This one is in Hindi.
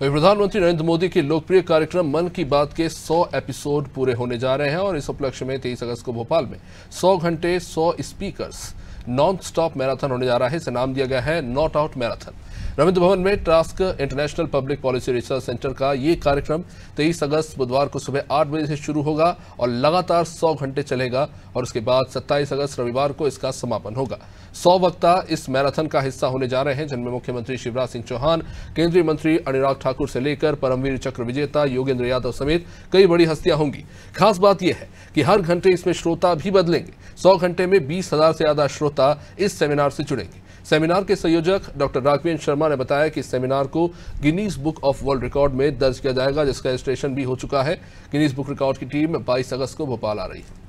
वही प्रधानमंत्री नरेंद्र मोदी के लोकप्रिय कार्यक्रम मन की बात के 100 एपिसोड पूरे होने जा रहे हैं और इस उपलक्ष्य में 23 अगस्त को भोपाल में 100 घंटे 100 स्पीकर्स नॉन स्टॉप मैराथन होने जा रहा है इसे नाम दिया गया है not out marathon Ravindra Bhavan में task international public policy research centre का ये कार्यक्रम 23 अगस्त बुधवार को सुबह आठ बजे से शुरू होगा और लगातार 100 घंटे चलेगा और उसके बाद 27 अगस्त रविवार को इसका समापन होगा 100 वक्ता इस मैराथन का हिस्सा होने जा रहे हैं जिनमें मुख्यमंत्री शिवराज सिंह चौहान केंद्रीय मंत्री अनुराग ठाकुर से लेकर परमवीर चक्र विजेता योगेंद्र यादव समेत कई बड़ी हस्तियां होंगी खास बात यह है कि हर घंटे इसमें श्रोता भी बदलेंगे सौ घंटे में बीस से ज्यादा श्रोता प्रवक्ता इस सेमिनार से जुड़ेंगे सेमिनार के संयोजक डॉक्टर राघवेंद्र शर्मा ने बताया कि सेमिनार को Guinness book of world record में दर्ज किया जाएगा जिसका रजिस्ट्रेशन भी हो चुका है गिनीज बुक रिकॉर्ड की टीम 22 अगस्त को भोपाल आ रही है